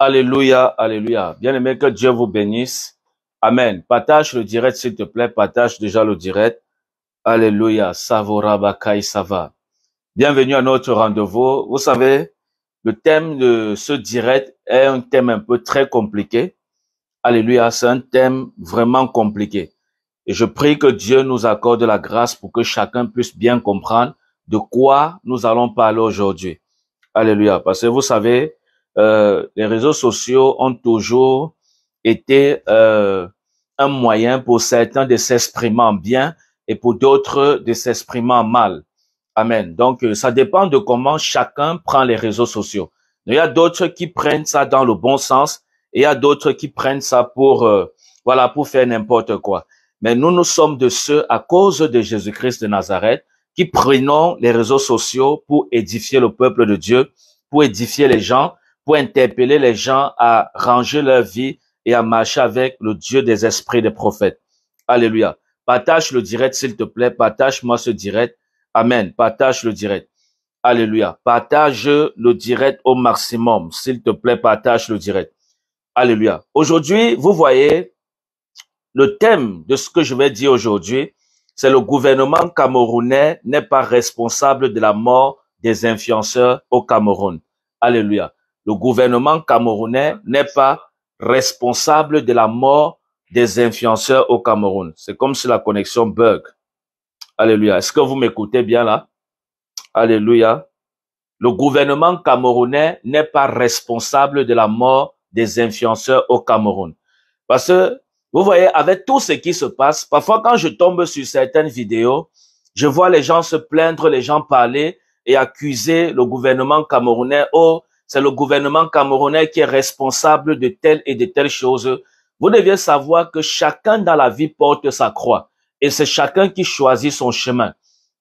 Alléluia, alléluia. Bien-aimé, que Dieu vous bénisse. Amen. Partage le direct, s'il te plaît. Partage déjà le direct. Alléluia. ça va, Bienvenue à notre rendez-vous. Vous savez, le thème de ce direct est un thème un peu très compliqué. Alléluia. C'est un thème vraiment compliqué. Et je prie que Dieu nous accorde la grâce pour que chacun puisse bien comprendre de quoi nous allons parler aujourd'hui. Alléluia. Parce que vous savez, euh, les réseaux sociaux ont toujours été euh, un moyen pour certains de s'exprimer en bien et pour d'autres de s'exprimer en mal. Amen. Donc, euh, ça dépend de comment chacun prend les réseaux sociaux. Il y a d'autres qui prennent ça dans le bon sens et il y a d'autres qui prennent ça pour, voilà, pour faire n'importe quoi. Mais nous, nous sommes de ceux, à cause de Jésus-Christ de Nazareth, qui prenons les réseaux sociaux pour édifier le peuple de Dieu, pour édifier les gens pour interpeller les gens à ranger leur vie et à marcher avec le Dieu des esprits des prophètes. Alléluia. Partage le direct, s'il te plaît. Partage-moi ce direct. Amen. Partage le direct. Alléluia. Partage le direct au maximum. S'il te plaît, partage le direct. Alléluia. Aujourd'hui, vous voyez, le thème de ce que je vais dire aujourd'hui, c'est le gouvernement camerounais n'est pas responsable de la mort des influenceurs au Cameroun. Alléluia le gouvernement camerounais n'est pas responsable de la mort des influenceurs au Cameroun. C'est comme si la connexion bug. Alléluia. Est-ce que vous m'écoutez bien là? Alléluia. Le gouvernement camerounais n'est pas responsable de la mort des influenceurs au Cameroun. Parce que, vous voyez, avec tout ce qui se passe, parfois quand je tombe sur certaines vidéos, je vois les gens se plaindre, les gens parler et accuser le gouvernement camerounais. au c'est le gouvernement camerounais qui est responsable de telle et de telle chose. Vous devez savoir que chacun dans la vie porte sa croix et c'est chacun qui choisit son chemin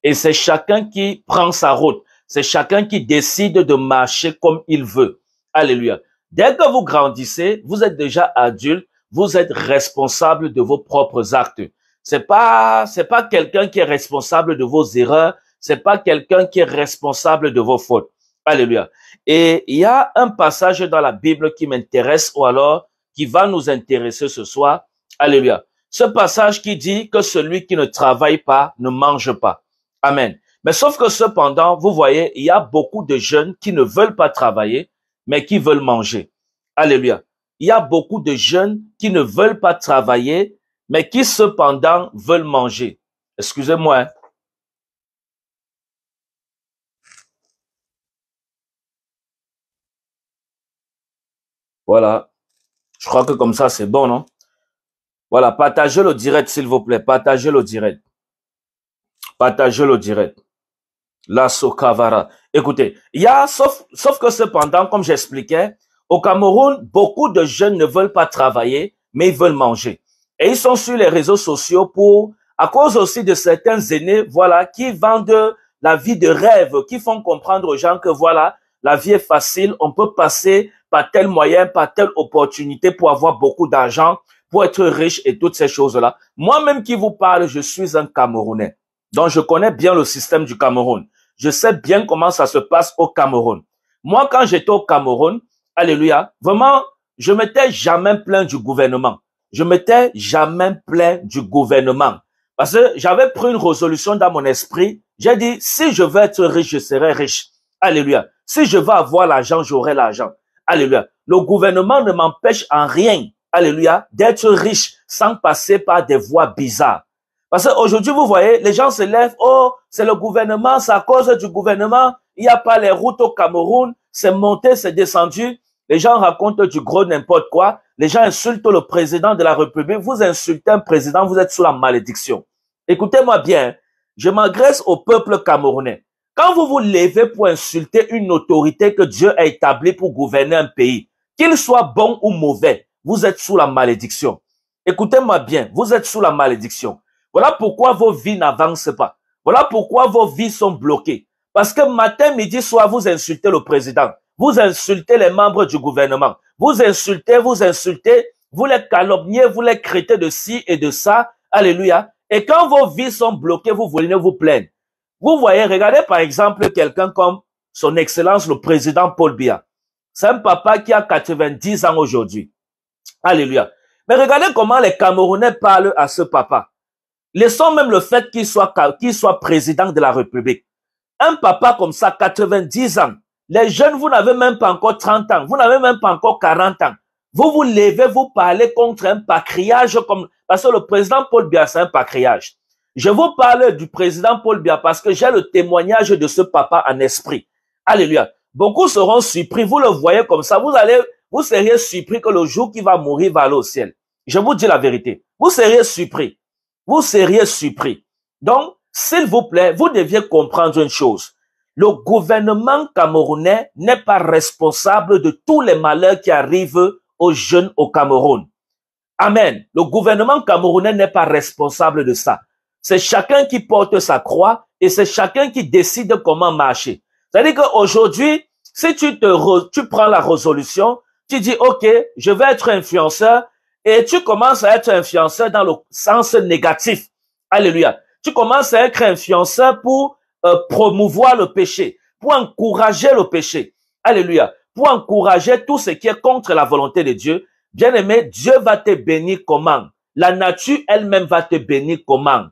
et c'est chacun qui prend sa route. C'est chacun qui décide de marcher comme il veut. Alléluia. Dès que vous grandissez, vous êtes déjà adulte, vous êtes responsable de vos propres actes. C'est pas, c'est pas quelqu'un qui est responsable de vos erreurs, c'est pas quelqu'un qui est responsable de vos fautes. Alléluia. Et il y a un passage dans la Bible qui m'intéresse ou alors qui va nous intéresser ce soir. Alléluia. Ce passage qui dit que celui qui ne travaille pas ne mange pas. Amen. Mais sauf que cependant, vous voyez, il y a beaucoup de jeunes qui ne veulent pas travailler, mais qui veulent manger. Alléluia. Il y a beaucoup de jeunes qui ne veulent pas travailler, mais qui cependant veulent manger. Excusez-moi, hein. Voilà. Je crois que comme ça, c'est bon, non Voilà, partagez le direct, s'il vous plaît. Partagez le direct. Partagez le direct. La Sokavara. Écoutez, il y a, sauf, sauf que cependant, comme j'expliquais, au Cameroun, beaucoup de jeunes ne veulent pas travailler, mais ils veulent manger. Et ils sont sur les réseaux sociaux pour, à cause aussi de certains aînés, voilà, qui vendent la vie de rêve, qui font comprendre aux gens que voilà, la vie est facile, on peut passer par tel moyen, par telle opportunité pour avoir beaucoup d'argent, pour être riche et toutes ces choses-là. Moi-même qui vous parle, je suis un Camerounais. Donc, je connais bien le système du Cameroun. Je sais bien comment ça se passe au Cameroun. Moi, quand j'étais au Cameroun, alléluia, vraiment, je m'étais jamais plaint du gouvernement. Je m'étais jamais plaint du gouvernement. Parce que j'avais pris une résolution dans mon esprit. J'ai dit, si je veux être riche, je serai riche. Alléluia. Si je veux avoir l'argent, j'aurai l'argent. Alléluia. Le gouvernement ne m'empêche en rien, alléluia, d'être riche sans passer par des voies bizarres. Parce qu'aujourd'hui, vous voyez, les gens se lèvent, oh, c'est le gouvernement, c'est à cause du gouvernement, il n'y a pas les routes au Cameroun, c'est monté, c'est descendu. Les gens racontent du gros n'importe quoi. Les gens insultent le président de la République. Vous insultez un président, vous êtes sous la malédiction. Écoutez-moi bien. Je m'agresse au peuple camerounais. Quand vous vous levez pour insulter une autorité que Dieu a établie pour gouverner un pays, qu'il soit bon ou mauvais, vous êtes sous la malédiction. Écoutez-moi bien, vous êtes sous la malédiction. Voilà pourquoi vos vies n'avancent pas. Voilà pourquoi vos vies sont bloquées. Parce que matin, midi, soir, vous insultez le président. Vous insultez les membres du gouvernement. Vous insultez, vous insultez, vous les calomniez, vous les crêtez de ci et de ça. Alléluia. Et quand vos vies sont bloquées, vous venez vous plaindre. Vous voyez, regardez par exemple quelqu'un comme son Excellence le président Paul Biya. C'est un papa qui a 90 ans aujourd'hui. Alléluia. Mais regardez comment les Camerounais parlent à ce papa. Laissons même le fait qu'il soit, qu'il soit président de la République. Un papa comme ça, 90 ans. Les jeunes, vous n'avez même pas encore 30 ans. Vous n'avez même pas encore 40 ans. Vous vous levez, vous parlez contre un pacriage comme, parce que le président Paul Biya, c'est un pacriage. Je vous parle du président Paul Biya parce que j'ai le témoignage de ce papa en esprit. Alléluia. Beaucoup seront surpris. Vous le voyez comme ça. Vous allez, vous seriez surpris que le jour qu'il va mourir va aller au ciel. Je vous dis la vérité. Vous seriez surpris. Vous seriez surpris. Donc, s'il vous plaît, vous deviez comprendre une chose. Le gouvernement camerounais n'est pas responsable de tous les malheurs qui arrivent aux jeunes au Cameroun. Amen. Le gouvernement camerounais n'est pas responsable de ça. C'est chacun qui porte sa croix et c'est chacun qui décide comment marcher. C'est-à-dire qu'aujourd'hui, si tu te tu prends la résolution, tu dis OK, je vais être influenceur et tu commences à être influenceur dans le sens négatif. Alléluia. Tu commences à être influenceur pour euh, promouvoir le péché, pour encourager le péché. Alléluia. Pour encourager tout ce qui est contre la volonté de Dieu. Bien aimé, Dieu va te bénir comment La nature elle-même va te bénir comment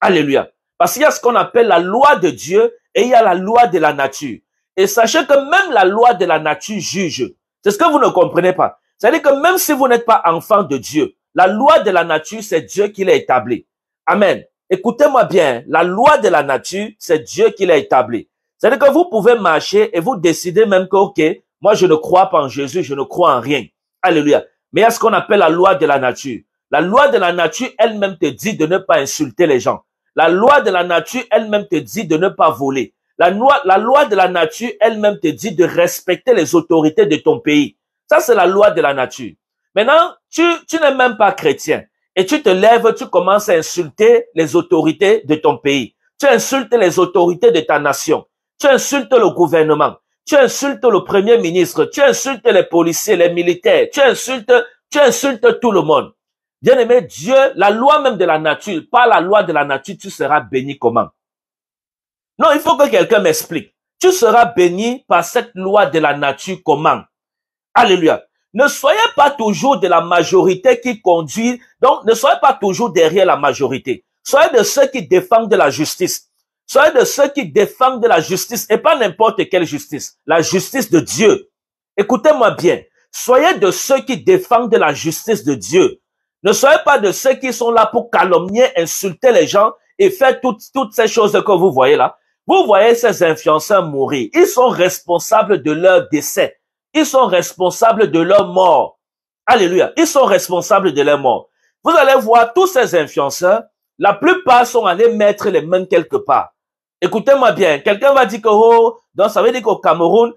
Alléluia. Parce qu'il y a ce qu'on appelle la loi de Dieu et il y a la loi de la nature. Et sachez que même la loi de la nature juge. C'est ce que vous ne comprenez pas. C'est-à-dire que même si vous n'êtes pas enfant de Dieu, la loi de la nature, c'est Dieu qui l'a établie. Amen. Écoutez-moi bien, la loi de la nature, c'est Dieu qui l'a établie. C'est-à-dire que vous pouvez marcher et vous décidez même que, OK, moi je ne crois pas en Jésus, je ne crois en rien. Alléluia. Mais il y a ce qu'on appelle la loi de la nature. La loi de la nature elle-même te dit de ne pas insulter les gens. La loi de la nature elle-même te dit de ne pas voler. La loi, la loi de la nature elle-même te dit de respecter les autorités de ton pays. Ça, c'est la loi de la nature. Maintenant, tu, tu n'es même pas chrétien. Et tu te lèves, tu commences à insulter les autorités de ton pays. Tu insultes les autorités de ta nation. Tu insultes le gouvernement. Tu insultes le premier ministre. Tu insultes les policiers, les militaires. Tu insultes, tu insultes tout le monde. Bien-aimé, Dieu, la loi même de la nature, par la loi de la nature, tu seras béni comment Non, il faut que quelqu'un m'explique. Tu seras béni par cette loi de la nature comment Alléluia. Ne soyez pas toujours de la majorité qui conduit, donc ne soyez pas toujours derrière la majorité. Soyez de ceux qui défendent de la justice. Soyez de ceux qui défendent de la justice et pas n'importe quelle justice, la justice de Dieu. Écoutez-moi bien. Soyez de ceux qui défendent de la justice de Dieu. Ne soyez pas de ceux qui sont là pour calomnier, insulter les gens et faire toutes, ces choses que vous voyez là. Vous voyez ces influenceurs mourir. Ils sont responsables de leur décès. Ils sont responsables de leur mort. Alléluia. Ils sont responsables de leur mort. Vous allez voir tous ces influenceurs. La plupart sont allés mettre les mains quelque part. Écoutez-moi bien. Quelqu'un va dire que, oh, donc ça veut dire qu'au Cameroun,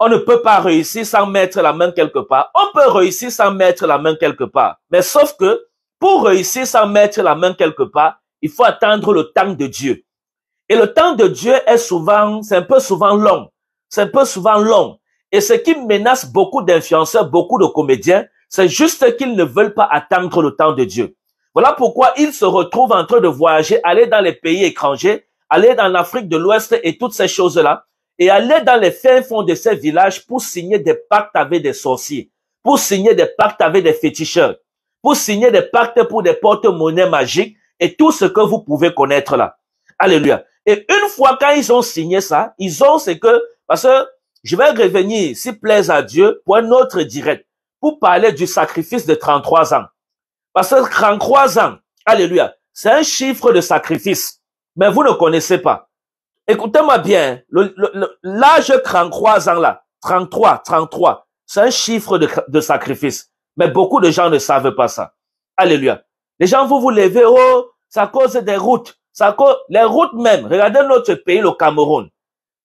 on ne peut pas réussir sans mettre la main quelque part. On peut réussir sans mettre la main quelque part. Mais sauf que pour réussir sans mettre la main quelque part, il faut attendre le temps de Dieu. Et le temps de Dieu est souvent, c'est un peu souvent long. C'est un peu souvent long. Et ce qui menace beaucoup d'influenceurs, beaucoup de comédiens, c'est juste qu'ils ne veulent pas attendre le temps de Dieu. Voilà pourquoi ils se retrouvent en train de voyager, aller dans les pays étrangers, aller dans l'Afrique de l'Ouest et toutes ces choses-là, et aller dans les fins fonds de ces villages pour signer des pactes avec des sorciers, pour signer des pactes avec des féticheurs, pour signer des pactes pour des porte-monnaies magiques et tout ce que vous pouvez connaître là. Alléluia. Et une fois quand ils ont signé ça, ils ont ce que, parce que je vais revenir, s'il plaise à Dieu, pour un autre direct, pour parler du sacrifice de 33 ans. Parce que 33 ans, alléluia, c'est un chiffre de sacrifice, mais vous ne connaissez pas. Écoutez-moi bien, l'âge 33 ans là, 33, 33, c'est un chiffre de, sacrifice. Mais beaucoup de gens ne savent pas ça. Alléluia. Les gens, vous vous levez, oh, ça cause des routes. ça cause, les routes même. Regardez notre pays, le Cameroun.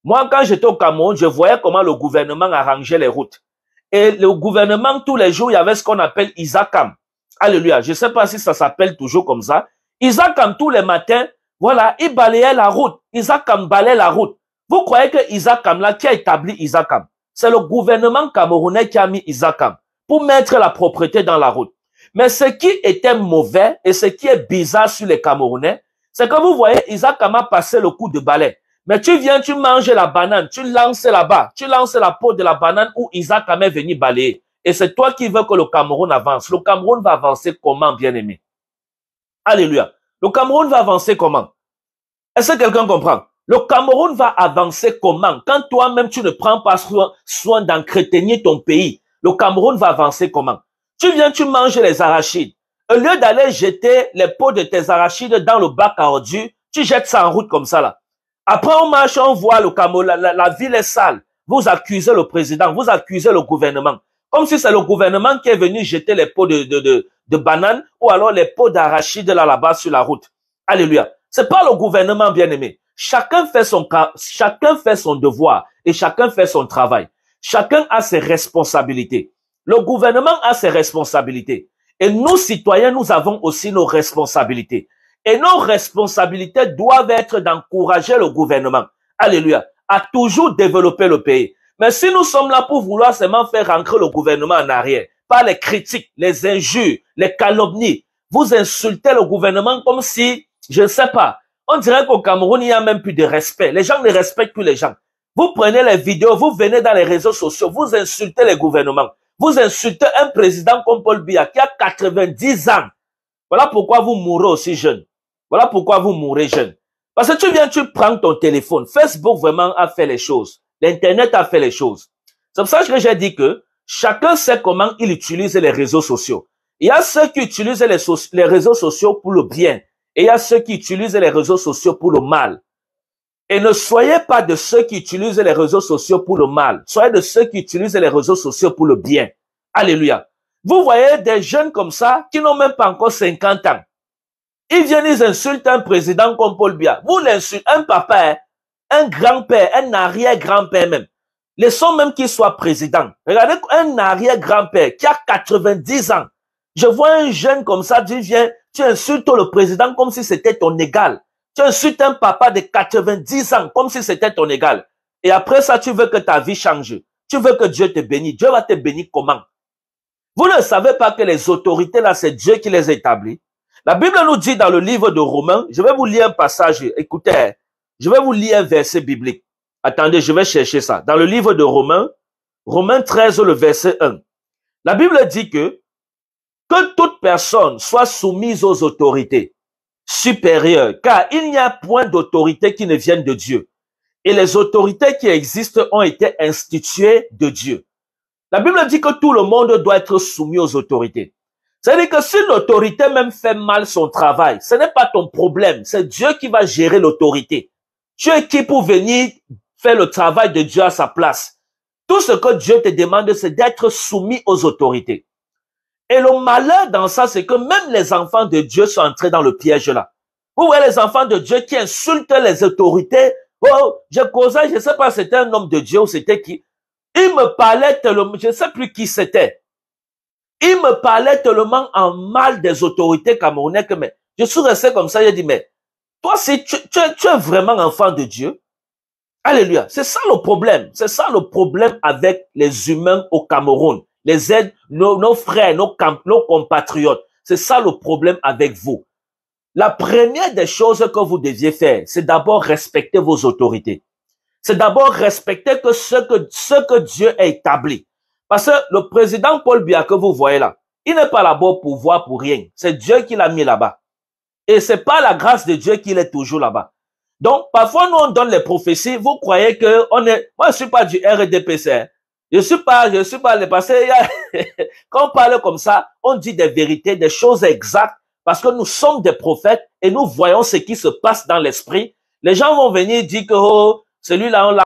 Moi, quand j'étais au Cameroun, je voyais comment le gouvernement arrangeait les routes. Et le gouvernement, tous les jours, il y avait ce qu'on appelle Isaacam. Alléluia. Je sais pas si ça s'appelle toujours comme ça. Isaacam, tous les matins, voilà, il balayait la route. Isakam balayait la route. Vous croyez que Isaac, là, qui a établi Isakam C'est le gouvernement camerounais qui a mis Isakam pour mettre la propriété dans la route. Mais ce qui était mauvais et ce qui est bizarre sur les Camerounais, c'est que vous voyez Isaac a passé le coup de balai. Mais tu viens, tu manges la banane, tu lances là-bas, tu lances la peau de la banane où Isaac est venu balayer. Et c'est toi qui veux que le Cameroun avance. Le Cameroun va avancer comment, bien-aimé Alléluia. Le Cameroun va avancer comment Est-ce que quelqu'un comprend Le Cameroun va avancer comment Quand toi-même, tu ne prends pas soin, soin ton pays, le Cameroun va avancer comment Tu viens, tu manges les arachides. Au lieu d'aller jeter les pots de tes arachides dans le bac à ordures, tu jettes ça en route comme ça là. Après, on marche, on voit le Cameroun, la ville est sale. Vous accusez le président, vous accusez le gouvernement. Comme si c'est le gouvernement qui est venu jeter les pots de, de, bananes ou alors les pots d'arachide là-bas sur la route. Alléluia. C'est pas le gouvernement bien-aimé. Chacun fait son chacun fait son devoir et chacun fait son travail. Chacun a ses responsabilités. Le gouvernement a ses responsabilités. Et nous, citoyens, nous avons aussi nos responsabilités. Et nos responsabilités doivent être d'encourager le gouvernement, alléluia, à toujours développer le pays, mais si nous sommes là pour vouloir seulement faire rentrer le gouvernement en arrière, par les critiques, les injures, les calomnies, vous insultez le gouvernement comme si, je ne sais pas, on dirait qu'au Cameroun, il n'y a même plus de respect. Les gens ne respectent plus les gens. Vous prenez les vidéos, vous venez dans les réseaux sociaux, vous insultez les gouvernements. Vous insultez un président comme Paul Biya qui a 90 ans. Voilà pourquoi vous mourrez aussi jeune. Voilà pourquoi vous mourrez jeune. Parce que tu viens, tu prends ton téléphone. Facebook vraiment a fait les choses. L'Internet a fait les choses. C'est pour ça que j'ai dit que chacun sait comment il utilise les réseaux sociaux. Il y a ceux qui utilisent les, réseaux sociaux pour le bien et il y a ceux qui utilisent les réseaux sociaux pour le mal. Et ne soyez pas de ceux qui utilisent les réseaux sociaux pour le mal. Soyez de ceux qui utilisent les réseaux sociaux pour le bien. Alléluia. Vous voyez des jeunes comme ça qui n'ont même pas encore 50 ans. Ils viennent, ils insultent un président comme Paul Biya. Vous l'insultez, un papa, hein, un grand-père, un arrière-grand-père même, laissons même qu'il soit président. Regardez un arrière-grand-père qui a 90 ans. Je vois un jeune comme ça, tu viens, tu insultes le président comme si c'était ton égal. Tu insultes un papa de 90 ans comme si c'était ton égal. Et après ça, tu veux que ta vie change. Tu veux que Dieu te bénisse. Dieu va te bénir comment Vous ne savez pas que les autorités, là, c'est Dieu qui les établit. La Bible nous dit dans le livre de Romains, je vais vous lire un passage, écoutez, je vais vous lire un verset biblique. Attendez, je vais chercher ça. Dans le livre de Romains, Romains 13, le verset 1. La Bible dit que que toute personne soit soumise aux autorités supérieures, car il n'y a point d'autorité qui ne vienne de Dieu. Et les autorités qui existent ont été instituées de Dieu. La Bible dit que tout le monde doit être soumis aux autorités. C'est-à-dire que si l'autorité même fait mal son travail, ce n'est pas ton problème, c'est Dieu qui va gérer l'autorité. Tu es qui pour venir faire le travail de Dieu à sa place? Tout ce que Dieu te demande, c'est d'être soumis aux autorités. Et le malheur dans ça, c'est que même les enfants de Dieu sont entrés dans le piège là. Vous voyez les enfants de Dieu qui insultent les autorités. Oh, je causé, je sais pas, c'était un homme de Dieu ou c'était qui. Il me parlait tellement, je sais plus qui c'était. Il me parlait tellement en mal des autorités camerounaises que, mais, je suis resté comme ça, j'ai dit, mais, toi, si tu, es vraiment enfant de Dieu, Alléluia. C'est ça le problème. C'est ça le problème avec les humains au Cameroun. Les aides, nos, frères, nos, nos compatriotes. C'est ça le problème avec vous. La première des choses que vous deviez faire, c'est d'abord respecter vos autorités. C'est d'abord respecter que ce, que ce que Dieu a établi. Parce que le président Paul Biya que vous voyez là, il n'est pas là-bas pour voir pour rien. C'est Dieu qui l'a mis là-bas. Et c'est pas la grâce de Dieu qu'il est toujours là-bas. Donc, parfois, nous, on donne les prophéties. Vous croyez que on est, moi, je suis pas du RDPC. Hein. Je suis pas, je suis pas le passé. Quand on parle comme ça, on dit des vérités, des choses exactes parce que nous sommes des prophètes et nous voyons ce qui se passe dans l'esprit. Les gens vont venir dire que, oh, celui-là, on l'a